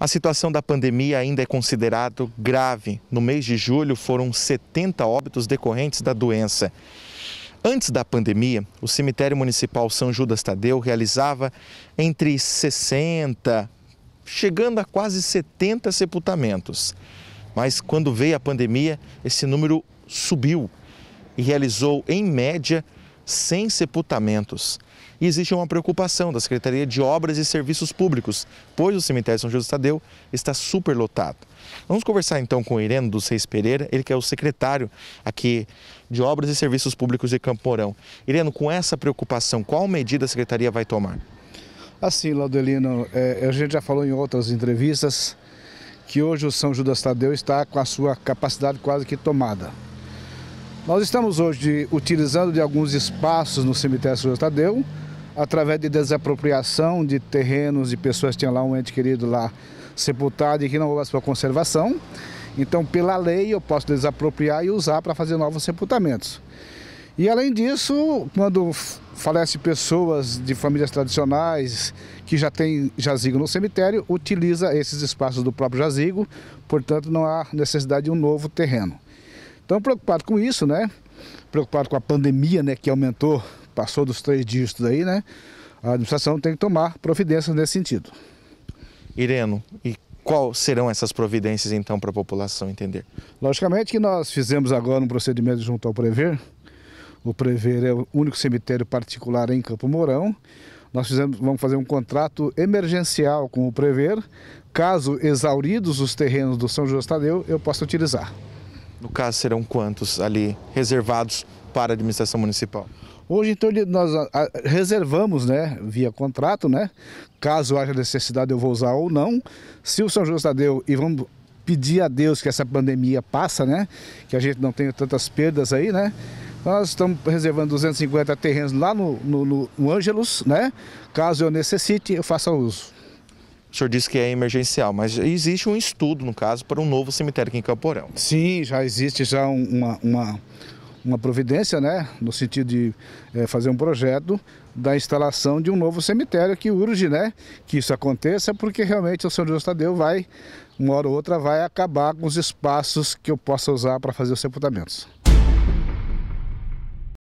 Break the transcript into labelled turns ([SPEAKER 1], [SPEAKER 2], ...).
[SPEAKER 1] A situação da pandemia ainda é considerado grave. No mês de julho foram 70 óbitos decorrentes da doença. Antes da pandemia, o cemitério municipal São Judas Tadeu realizava entre 60, chegando a quase 70 sepultamentos. Mas quando veio a pandemia, esse número subiu e realizou, em média, sem sepultamentos. E existe uma preocupação da Secretaria de Obras e Serviços Públicos, pois o cemitério São José Tadeu está superlotado. Vamos conversar então com o Ireno dos Reis Pereira, ele que é o secretário aqui de Obras e Serviços Públicos de Campo Mourão. Ireno, com essa preocupação, qual medida a secretaria vai tomar?
[SPEAKER 2] Assim, Laudelino, é, a gente já falou em outras entrevistas que hoje o São Judas Tadeu está com a sua capacidade quase que tomada. Nós estamos hoje utilizando de alguns espaços no cemitério São Tadeu, através de desapropriação de terrenos de pessoas que tinham lá um ente querido lá sepultado e que não houvesse para conservação. Então, pela lei, eu posso desapropriar e usar para fazer novos sepultamentos. E além disso, quando falece pessoas de famílias tradicionais que já têm jazigo no cemitério, utiliza esses espaços do próprio jazigo, portanto não há necessidade de um novo terreno. Então, preocupado com isso, né? Preocupado com a pandemia, né? Que aumentou, passou dos três dígitos aí, né? A administração tem que tomar providências nesse sentido.
[SPEAKER 1] Ireno, e quais serão essas providências então para a população entender?
[SPEAKER 2] Logicamente que nós fizemos agora um procedimento junto ao Prever. O Prever é o único cemitério particular em Campo Mourão. Nós fizemos, vamos fazer um contrato emergencial com o Prever, caso exauridos os terrenos do São José Tadeu, eu possa utilizar.
[SPEAKER 1] No caso, serão quantos ali reservados para a administração municipal?
[SPEAKER 2] Hoje, então, nós ah, ah, reservamos, né, via contrato, né, caso haja necessidade eu vou usar ou não. Se o São José Tadeu, e vamos pedir a Deus que essa pandemia passa, né, que a gente não tenha tantas perdas aí, né, nós estamos reservando 250 terrenos lá no, no, no Ângelos, né, caso eu necessite eu faça uso senhor disse que é emergencial,
[SPEAKER 1] mas existe um estudo, no caso, para um novo cemitério aqui em Camporão.
[SPEAKER 2] Sim, já existe já uma, uma, uma providência, né? No sentido de é, fazer um projeto da instalação de um novo cemitério que urge, né? Que isso aconteça, porque realmente o senhor José Tadeu vai, uma hora ou outra, vai acabar com os espaços que eu possa usar para fazer os sepultamentos.